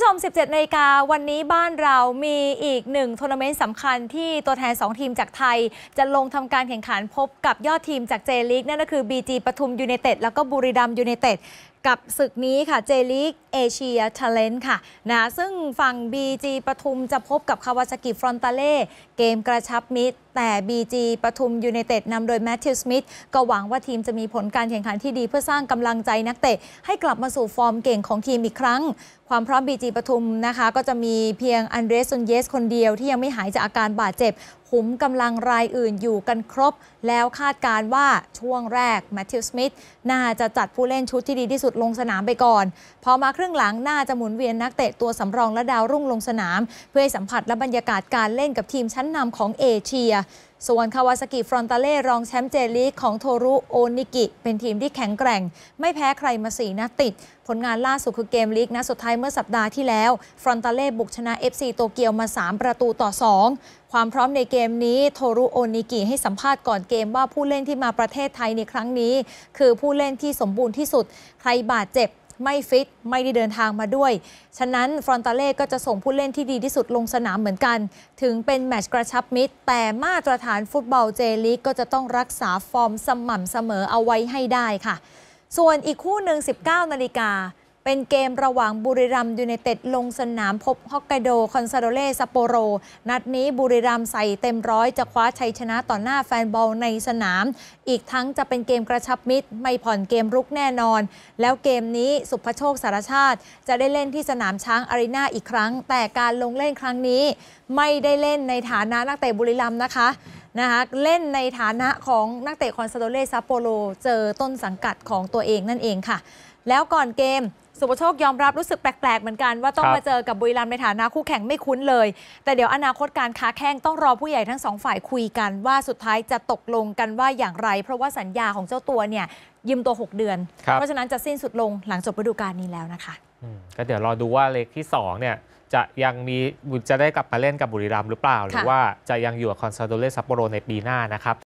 ผู้ชม 17นาฬิกา วันนี้บ้านเรามีอีกหนึ่งทัวร์นาเมนต์สำคัญที่ตัวแทน 2 ทีมจากไทย จะลงทำการแข่งขันพบกับยอดทีมจากเจลีกนั่นก็คือ BG ปทุมยูเนเต็ด แล้วก็บุรีรัมยูเนเต็ดกับศึกนี้ค่ะเจลิกเอเชียทเลนค่ะ นะ ซึ่งฝั่ง BG ปทุมจะพบกับคาวาซากิฟรอนตาเล่เกมกระชับมิตร แต่ BG ปทุมยูเนเต็ดนำโดยแมทธิวสมิธก็หวังว่าทีมจะมีผลการแข่งขันที่ดีเพื่อสร้างกำลังใจนักเตะให้กลับมาสู่ฟอร์มเก่งของทีมอีกครั้ง ความพร้อม BG ปทุมนะคะ ก็จะมีเพียงอันเดรสซุนเยสคนเดียวที่ยังไม่หายจากอาการบาดเจ็บขุมกำลังรายอื่นอยู่กันครบ แล้วคาดการว่าช่วงแรกแมทธิวสมิธน่าจะจัดผู้เล่นชุดที่ดีที่สุดลงสนามไปก่อน พอมาครึ่งหลังน่าจะหมุนเวียนนักเตะตัวสำรองและดาวรุ่งลงสนาม เพื่อให้สัมผัสและบรรยากาศการเล่นกับทีมชั้นนำของเอเชียส่วนคาวาซากิฟรอนตาเล่รองแชมป์เจลีกของโทรุโอนิกิเป็นทีมที่แข็งแกร่ง ไม่แพ้ใครมาสี่นัดติด ผลงานล่าสุดคือเกมลีกนะสุดท้ายเมื่อสัปดาห์ที่แล้วฟรอนตาเล่บุกชนะ FC โตเกียวมา 3 ประตูต่อ 2 ความพร้อมในเกมนี้โทรุโอนิกิให้สัมภาษณ์ก่อนเกมว่าผู้เล่นที่มาประเทศไทยในครั้งนี้ คือผู้เล่นที่สมบูรณ์ที่สุด ใครบาดเจ็บไม่ฟิตไม่ได้เดินทางมาด้วย ฉะนั้นฟรอนตาเล่ก็จะส่งผู้เล่นที่ดีที่สุดลงสนามเหมือนกัน ถึงเป็นแมตช์กระชับมิตรแต่มาตรฐานฟุตบอลเจลิก ก็จะต้องรักษาฟอร์มสม่ำเสมอเอาไว้ให้ได้ค่ะ ส่วนอีกคู่หนึ่ง19 นาฬิกาเป็นเกมระหว่างบุรีรัมยูเนเต็ดลงสนามพบฮอกไกโดคอนซาโดเลซัปโปโรนัดนี้บุรีรัมใส่เต็มร้อย จะคว้าชัยชนะต่อหน้าแฟนบอลในสนาม อีกทั้งจะเป็นเกมกระชับมิตร ไม่ผ่อนเกมรุกแน่นอน แล้วเกมนี้สุภโชคสารชาติ จะได้เล่นที่สนามช้างอารีนาอีกครั้ง แต่การลงเล่นครั้งนี้ ไม่ได้เล่นในฐานะนักเตะบุรีรัมนะคะนะคะเล่นในฐานะของนักเตะคอนซาโดเลซัปโปโล เจอต้นสังกัดของตัวเองนั่นเองค่ะ แล้วก่อนเกม สุภโชคยอมรับรู้สึกแปลก ๆเหมือนกันว่าต้องมาเจอกับบุรีรัมในฐานะคู่แข่งไม่คุ้นเลย แต่เดี๋ยวอนาคตการค้าแข่งต้องรอผู้ใหญ่ทั้งสองฝ่ายคุยกัน ว่าสุดท้ายจะตกลงกันว่าอย่างไร เพราะว่าสัญญาของเจ้าตัวเนี่ยยืมตัว 6 เดือน เพราะฉะนั้นจะสิ้นสุดลงหลังจบฤดูกาลนี้แล้วนะคะก็เดี๋ยวรอดูว่าเลขที่2เนี่ยจะยังมี จะได้กลับมาเล่นกับบุรีรัมย์หรือเปล่า หรือว่าจะยังอยู่กับคอนซาโดเลซัปโปโรในปีหน้านะครับ